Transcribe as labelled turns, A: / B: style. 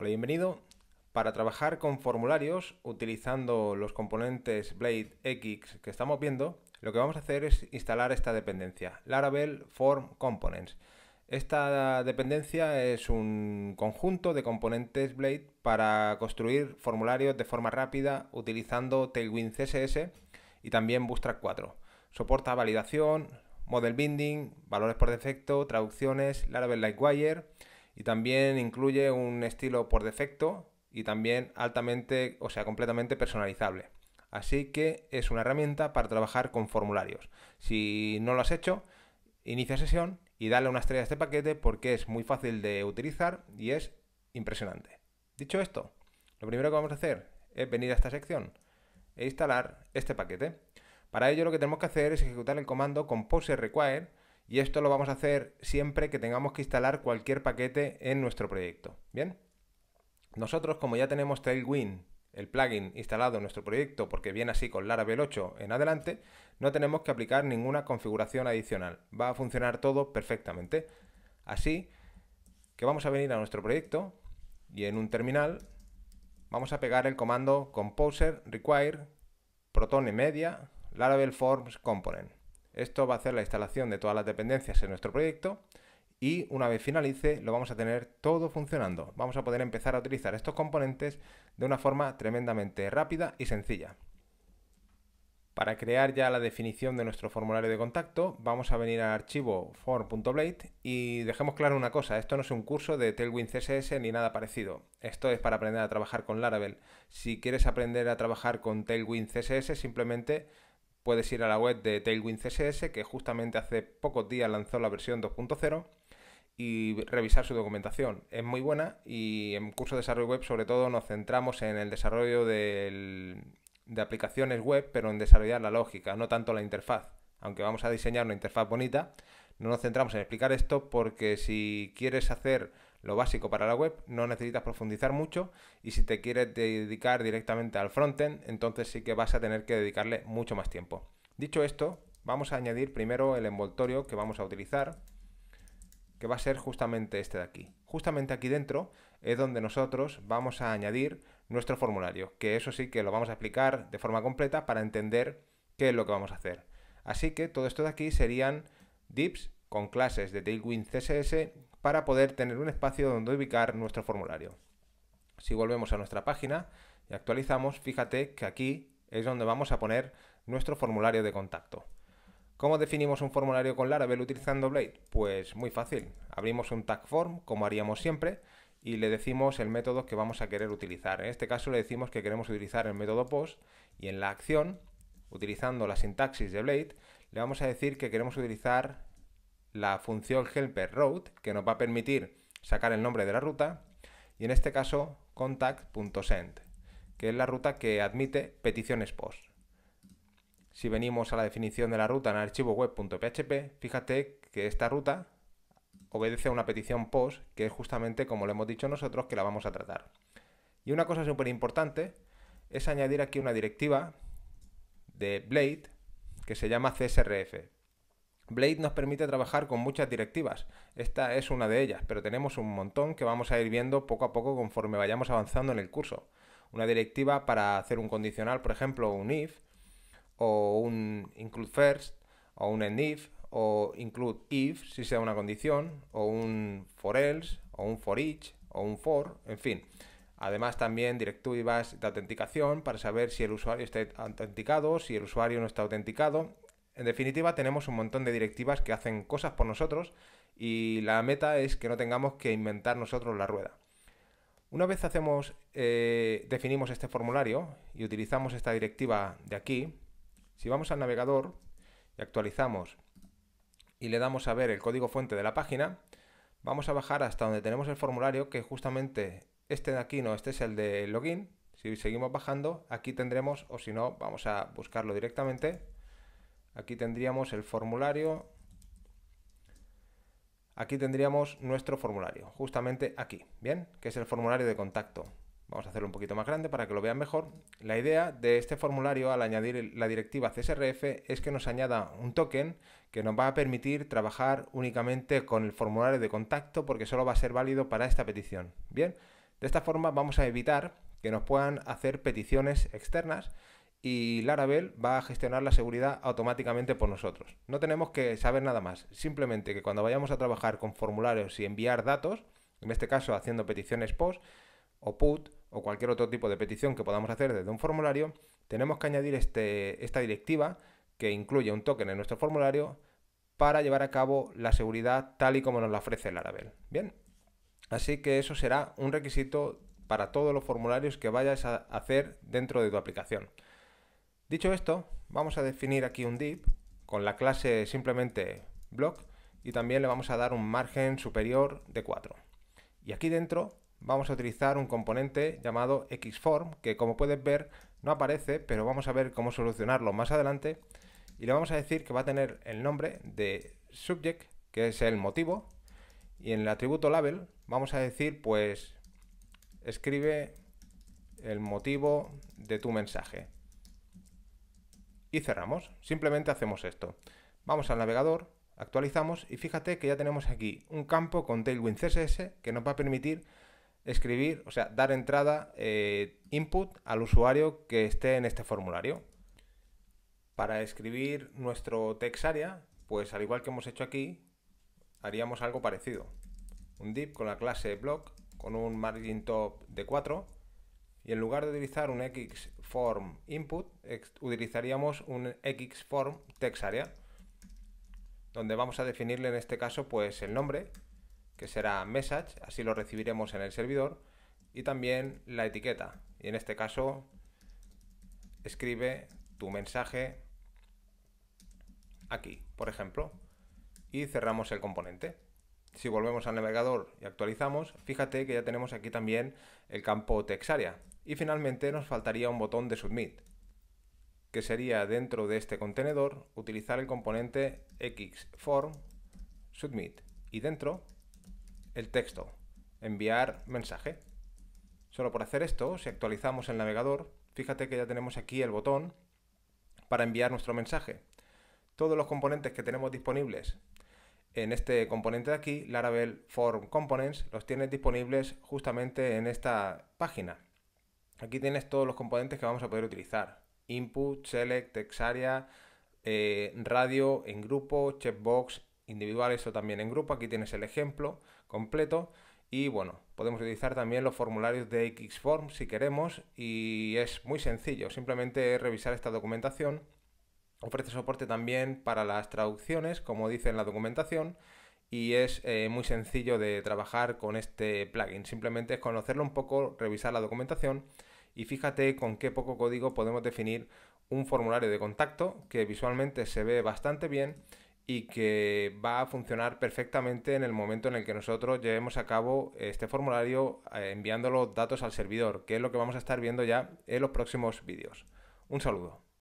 A: Hola, bienvenido. Para trabajar con formularios utilizando los componentes Blade X que estamos viendo, lo que vamos a hacer es instalar esta dependencia, Laravel Form Components. Esta dependencia es un conjunto de componentes Blade para construir formularios de forma rápida utilizando Tailwind CSS y también Bootstrap 4. Soporta validación, model binding, valores por defecto, traducciones, Laravel Lightwire y también incluye un estilo por defecto y también altamente, o sea, completamente personalizable. Así que es una herramienta para trabajar con formularios. Si no lo has hecho, inicia sesión y dale una estrella a este paquete porque es muy fácil de utilizar y es impresionante. Dicho esto, lo primero que vamos a hacer es venir a esta sección e instalar este paquete. Para ello lo que tenemos que hacer es ejecutar el comando compose require y esto lo vamos a hacer siempre que tengamos que instalar cualquier paquete en nuestro proyecto. Bien, nosotros como ya tenemos Tailwind, el plugin instalado en nuestro proyecto porque viene así con Laravel 8 en adelante, no tenemos que aplicar ninguna configuración adicional. Va a funcionar todo perfectamente. Así que vamos a venir a nuestro proyecto y en un terminal vamos a pegar el comando composer require protone media laravel forms component. Esto va a hacer la instalación de todas las dependencias en nuestro proyecto y una vez finalice lo vamos a tener todo funcionando. Vamos a poder empezar a utilizar estos componentes de una forma tremendamente rápida y sencilla. Para crear ya la definición de nuestro formulario de contacto, vamos a venir al archivo form.blade y dejemos claro una cosa, esto no es un curso de Tailwind CSS ni nada parecido. Esto es para aprender a trabajar con Laravel. Si quieres aprender a trabajar con Tailwind CSS, simplemente puedes ir a la web de Tailwind CSS, que justamente hace pocos días lanzó la versión 2.0 y revisar su documentación. Es muy buena y en curso de desarrollo web sobre todo nos centramos en el desarrollo de aplicaciones web, pero en desarrollar la lógica, no tanto la interfaz. Aunque vamos a diseñar una interfaz bonita, no nos centramos en explicar esto porque si quieres hacer lo básico para la web, no necesitas profundizar mucho y si te quieres dedicar directamente al frontend, entonces sí que vas a tener que dedicarle mucho más tiempo. Dicho esto, vamos a añadir primero el envoltorio que vamos a utilizar, que va a ser justamente este de aquí. Justamente aquí dentro es donde nosotros vamos a añadir nuestro formulario, que eso sí que lo vamos a explicar de forma completa para entender qué es lo que vamos a hacer. Así que todo esto de aquí serían dips con clases de Tailwind CSS para poder tener un espacio donde ubicar nuestro formulario. Si volvemos a nuestra página y actualizamos, fíjate que aquí es donde vamos a poner nuestro formulario de contacto. ¿Cómo definimos un formulario con Laravel utilizando Blade? Pues muy fácil. Abrimos un tag form, como haríamos siempre, y le decimos el método que vamos a querer utilizar. En este caso le decimos que queremos utilizar el método post y en la acción, utilizando la sintaxis de Blade, le vamos a decir que queremos utilizar la función helper route que nos va a permitir sacar el nombre de la ruta y en este caso contact.send, que es la ruta que admite peticiones POST. Si venimos a la definición de la ruta en archivo web.php, fíjate que esta ruta obedece a una petición POST, que es justamente como lo hemos dicho nosotros que la vamos a tratar. Y una cosa súper importante es añadir aquí una directiva de Blade que se llama CSRF, Blade nos permite trabajar con muchas directivas. Esta es una de ellas, pero tenemos un montón que vamos a ir viendo poco a poco conforme vayamos avanzando en el curso. Una directiva para hacer un condicional, por ejemplo, un if, o un include first, o un end if, o include if si sea una condición, o un for else, o un for each, o un for, en fin. Además también directivas de autenticación para saber si el usuario está autenticado, si el usuario no está autenticado, en definitiva, tenemos un montón de directivas que hacen cosas por nosotros y la meta es que no tengamos que inventar nosotros la rueda. Una vez hacemos, eh, definimos este formulario y utilizamos esta directiva de aquí, si vamos al navegador y actualizamos y le damos a ver el código fuente de la página, vamos a bajar hasta donde tenemos el formulario, que justamente este de aquí no, este es el de login. Si seguimos bajando, aquí tendremos, o si no, vamos a buscarlo directamente, Aquí tendríamos el formulario. Aquí tendríamos nuestro formulario, justamente aquí, ¿bien? Que es el formulario de contacto. Vamos a hacerlo un poquito más grande para que lo vean mejor. La idea de este formulario al añadir la directiva CSRF es que nos añada un token que nos va a permitir trabajar únicamente con el formulario de contacto porque solo va a ser válido para esta petición. Bien, de esta forma vamos a evitar que nos puedan hacer peticiones externas y Laravel va a gestionar la seguridad automáticamente por nosotros. No tenemos que saber nada más, simplemente que cuando vayamos a trabajar con formularios y enviar datos, en este caso haciendo peticiones POST o PUT o cualquier otro tipo de petición que podamos hacer desde un formulario, tenemos que añadir este, esta directiva que incluye un token en nuestro formulario para llevar a cabo la seguridad tal y como nos la ofrece Laravel. Bien, así que eso será un requisito para todos los formularios que vayas a hacer dentro de tu aplicación. Dicho esto, vamos a definir aquí un div con la clase simplemente block y también le vamos a dar un margen superior de 4. Y aquí dentro vamos a utilizar un componente llamado xform que como puedes ver no aparece, pero vamos a ver cómo solucionarlo más adelante y le vamos a decir que va a tener el nombre de subject, que es el motivo, y en el atributo label vamos a decir pues escribe el motivo de tu mensaje y cerramos. Simplemente hacemos esto. Vamos al navegador, actualizamos y fíjate que ya tenemos aquí un campo con Tailwind CSS que nos va a permitir escribir, o sea, dar entrada eh, input al usuario que esté en este formulario. Para escribir nuestro text area, pues al igual que hemos hecho aquí, haríamos algo parecido. Un div con la clase block, con un margin top de 4 y en lugar de utilizar un xform input, utilizaríamos un xform area, donde vamos a definirle en este caso pues el nombre, que será message, así lo recibiremos en el servidor, y también la etiqueta. Y en este caso escribe tu mensaje aquí, por ejemplo, y cerramos el componente. Si volvemos al navegador y actualizamos, fíjate que ya tenemos aquí también el campo textarea. Y finalmente nos faltaría un botón de Submit, que sería dentro de este contenedor utilizar el componente xform submit y dentro el texto enviar mensaje. Solo por hacer esto, si actualizamos el navegador, fíjate que ya tenemos aquí el botón para enviar nuestro mensaje. Todos los componentes que tenemos disponibles en este componente de aquí, Laravel Form Components, los tienes disponibles justamente en esta página. Aquí tienes todos los componentes que vamos a poder utilizar. Input, select, texaria, eh, radio en grupo, checkbox, individual, eso también en grupo. Aquí tienes el ejemplo completo. Y bueno, podemos utilizar también los formularios de XForm si queremos y es muy sencillo, simplemente revisar esta documentación. Ofrece soporte también para las traducciones, como dice en la documentación, y es eh, muy sencillo de trabajar con este plugin. Simplemente es conocerlo un poco, revisar la documentación y fíjate con qué poco código podemos definir un formulario de contacto que visualmente se ve bastante bien y que va a funcionar perfectamente en el momento en el que nosotros llevemos a cabo este formulario eh, enviando los datos al servidor, que es lo que vamos a estar viendo ya en los próximos vídeos. Un saludo.